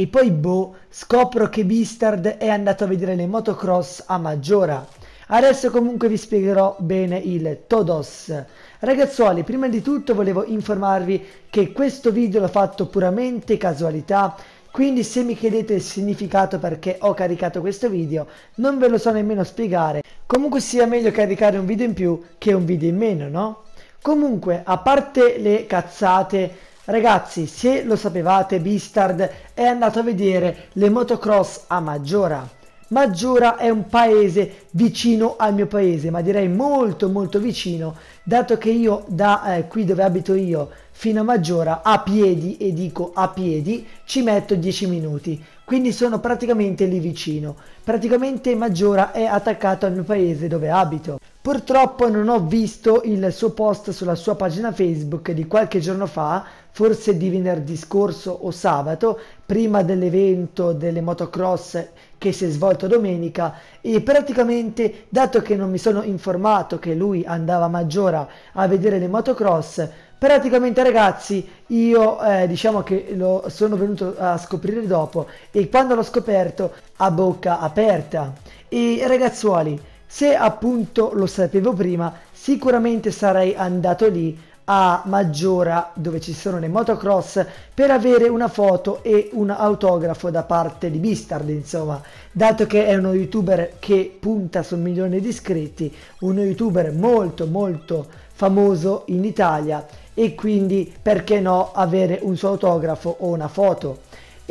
E poi, boh, scopro che Bistard è andato a vedere le motocross a Maggiora. Adesso comunque vi spiegherò bene il Todos. Ragazzuoli, prima di tutto volevo informarvi che questo video l'ho fatto puramente casualità, quindi se mi chiedete il significato perché ho caricato questo video, non ve lo so nemmeno spiegare. Comunque sia meglio caricare un video in più che un video in meno, no? Comunque, a parte le cazzate Ragazzi, se lo sapevate, Bistard è andato a vedere le motocross a Maggiora. Maggiora è un paese vicino al mio paese, ma direi molto molto vicino, dato che io da eh, qui dove abito io fino a Maggiora a piedi, e dico a piedi, ci metto 10 minuti. Quindi sono praticamente lì vicino. Praticamente Maggiora è attaccato al mio paese dove abito. Purtroppo non ho visto il suo post sulla sua pagina Facebook di qualche giorno fa, forse di venerdì scorso o sabato, prima dell'evento delle motocross che si è svolto domenica e praticamente dato che non mi sono informato che lui andava a Maggiora a vedere le motocross, praticamente ragazzi io eh, diciamo che lo sono venuto a scoprire dopo e quando l'ho scoperto a bocca aperta. E ragazzuoli, se appunto lo sapevo prima, sicuramente sarei andato lì a Maggiora dove ci sono le motocross per avere una foto e un autografo da parte di Bistard insomma dato che è uno youtuber che punta sul milione di iscritti uno youtuber molto molto famoso in Italia e quindi perché no avere un suo autografo o una foto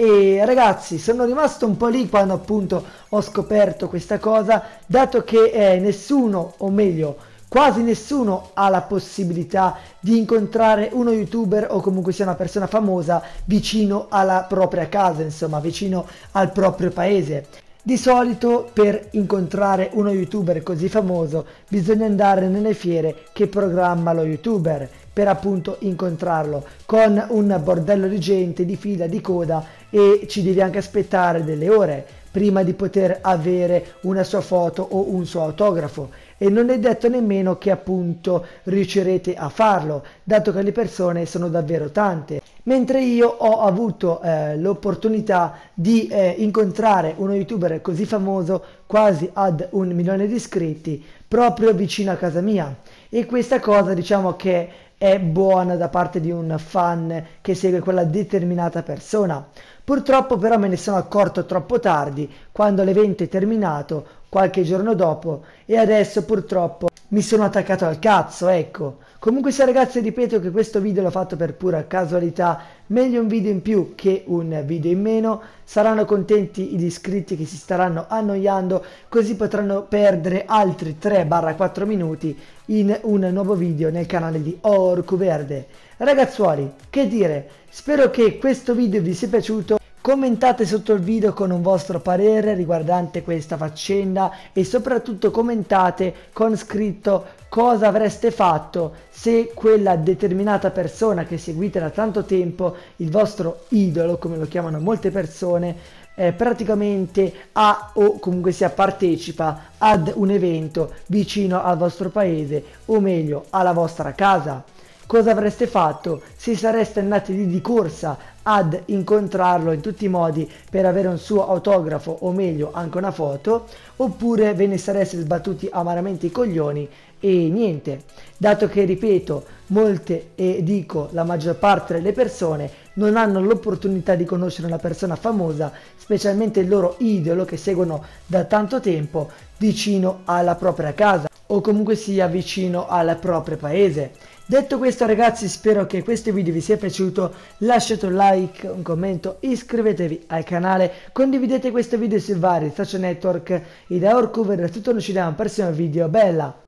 e ragazzi, sono rimasto un po' lì quando appunto ho scoperto questa cosa, dato che eh, nessuno, o meglio, quasi nessuno ha la possibilità di incontrare uno youtuber o comunque sia una persona famosa vicino alla propria casa, insomma, vicino al proprio paese. Di solito per incontrare uno youtuber così famoso bisogna andare nelle fiere che programma lo youtuber per appunto incontrarlo con un bordello di gente, di fila, di coda e ci devi anche aspettare delle ore prima di poter avere una sua foto o un suo autografo e non è detto nemmeno che appunto riuscirete a farlo, dato che le persone sono davvero tante mentre io ho avuto eh, l'opportunità di eh, incontrare uno youtuber così famoso, quasi ad un milione di iscritti, proprio vicino a casa mia. E questa cosa diciamo che è buona da parte di un fan che segue quella determinata persona. Purtroppo però me ne sono accorto troppo tardi, quando l'evento è terminato, qualche giorno dopo, e adesso purtroppo mi sono attaccato al cazzo, ecco. Comunque sia ragazzi, ripeto che questo video l'ho fatto per pura casualità, meglio un video in più che un video in meno, saranno contenti gli iscritti che si staranno annoiando, così potranno perdere altri 3-4 minuti in un nuovo video nel canale di Orco Verde. Ragazzuoli, che dire, spero che questo video vi sia piaciuto. Commentate sotto il video con un vostro parere riguardante questa faccenda e soprattutto commentate con scritto cosa avreste fatto se quella determinata persona che seguite da tanto tempo, il vostro idolo come lo chiamano molte persone, eh, praticamente ha o comunque sia partecipa ad un evento vicino al vostro paese o meglio alla vostra casa cosa avreste fatto se sareste andati lì di corsa ad incontrarlo in tutti i modi per avere un suo autografo o meglio anche una foto oppure ve ne sareste sbattuti amaramente i coglioni e niente dato che ripeto molte e dico la maggior parte delle persone non hanno l'opportunità di conoscere una persona famosa specialmente il loro idolo che seguono da tanto tempo vicino alla propria casa o comunque sia vicino al proprio paese Detto questo ragazzi spero che questo video vi sia piaciuto, lasciate un like, un commento, iscrivetevi al canale, condividete questo video sui vari social network e da Orcover tutto noi ci vediamo al prossimo video, bella!